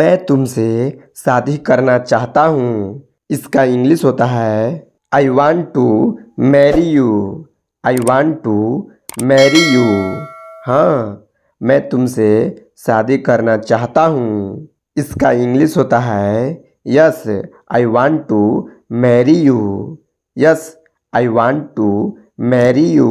मैं तुमसे शादी करना चाहता हूँ इसका इंग्लिश होता है I want to marry you I want to marry you हाँ मैं तुमसे शादी करना चाहता हूँ इसका इंग्लिश होता है yes I want to marry you yes I want to marry you